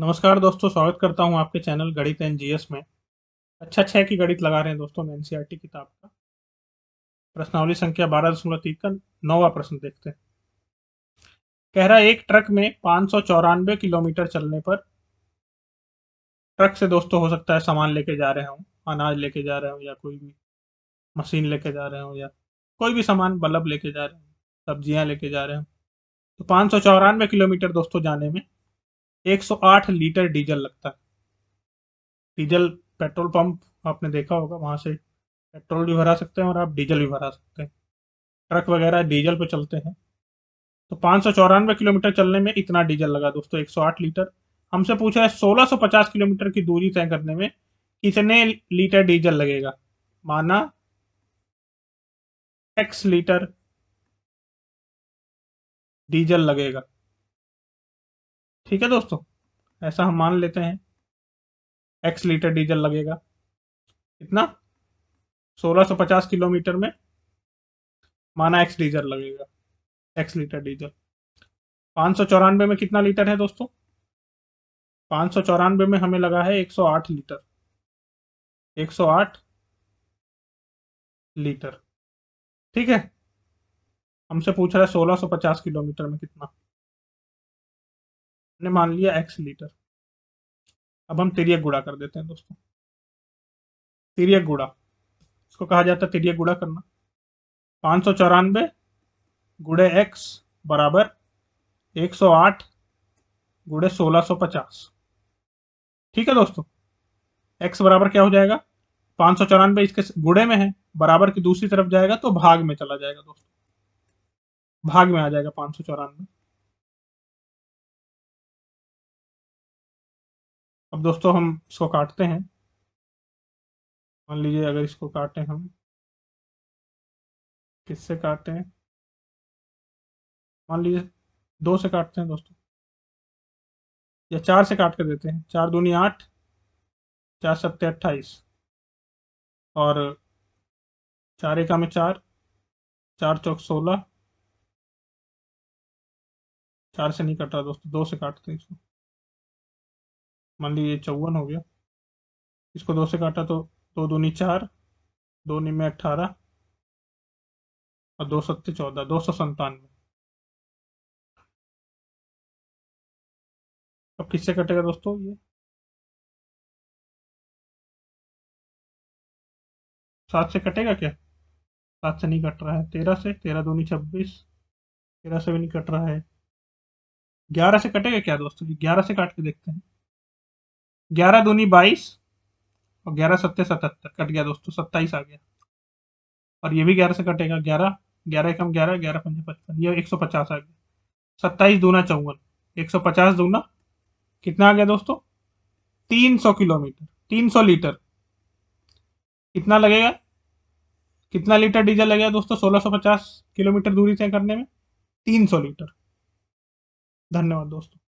नमस्कार दोस्तों स्वागत करता हूं आपके चैनल गणित एन में अच्छा छः की गणित लगा रहे हैं दोस्तों हम एन किताब का प्रश्नावली संख्या बारह दशमलव तीन का नौवा प्रश्न देखते हैं कह रहा एक ट्रक में पाँच किलोमीटर चलने पर ट्रक से दोस्तों हो सकता है सामान लेके जा रहे हों अनाज लेके जा रहे हों या कोई भी मशीन लेके जा रहे हों या कोई भी सामान बल्ब लेके जा रहे हों सब्जियां लेके जा रहे हों तो पाँच किलोमीटर दोस्तों जाने में 108 लीटर डीजल लगता है डीजल पेट्रोल पंप आपने देखा होगा वहां से पेट्रोल भी भरा सकते हैं और आप डीजल भी भरा सकते हैं ट्रक वगैरह डीजल पे चलते हैं तो पाँच किलोमीटर चलने में इतना डीजल लगा दोस्तों 108 लीटर हमसे पूछा है 1650 किलोमीटर की दूरी तय करने में कितने लीटर डीजल लगेगा माना एक्स लीटर डीजल लगेगा ठीक है दोस्तों ऐसा हम मान लेते हैं एक्स लीटर डीजल लगेगा कितना 1650 किलोमीटर में माना एक्स डीजल लगेगा एक्स लीटर डीजल पाँच में कितना लीटर है दोस्तों पाँच में हमें लगा है 108 लीटर 108 लीटर ठीक है हमसे पूछ रहा है 1650 किलोमीटर में कितना हमने मान लिया एक्स लीटर अब हम तिरक गुड़ा कर देते हैं दोस्तों तिरक गुड़ा इसको कहा जाता है तिरक गुड़ा करना पाँच सौ चौरानवे गुड़े एक्स बराबर एक सौ आठ गुड़े सोलह सौ पचास ठीक है दोस्तों एक्स बराबर क्या हो जाएगा पाँच सौ चौरानबे इसके गुड़े में है बराबर की दूसरी तरफ जाएगा तो भाग में चला जाएगा दोस्तों भाग में आ जाएगा पाँच सौ चौरानवे अब दोस्तों हम इसको काटते हैं मान लीजिए अगर इसको काटें हम किससे काटते हैं मान लीजिए दो से काटते हैं दोस्तों या चार से काट कर देते हैं चार दूनी आठ चार सत्ते अट्ठाईस और चार एक में चार चार चौक सोलह चार से नहीं रहा दोस्तों दो से काटते हैं इसको मान लीजिए चौवन हो गया इसको दो से काटा तो दो दूनी चार दो में अट्ठारह और दो सत्ते चौदह दो सौ संतानवे अब किससे कटेगा दोस्तों ये सात से कटेगा क्या सात से नहीं कट रहा है तेरह से तेरह दूनी छब्बीस तेरह से भी नहीं कट रहा है ग्यारह से कटेगा क्या दोस्तों ग्यारह से काट के देखते हैं ग्यारह दूनी बाईस और ग्यारह सत्ते सतहत्तर कट गया दोस्तों सत्ताईस आ गया और ये भी ग्यारह से कटेगा ग्यारह ग्यारह एकम ग्यारह ग्यारह पंजे पचपन ये एक सौ पचास आ गया सत्ताईस दूना चौवन एक सौ पचास दूना कितना आ गया दोस्तों तीन सौ किलोमीटर तीन सौ लीटर कितना लगेगा कितना लीटर डीजल लगेगा दोस्तों सोलह सौ पचास किलोमीटर दूरी तय करने में तीन सौ लीटर धन्यवाद दोस्तों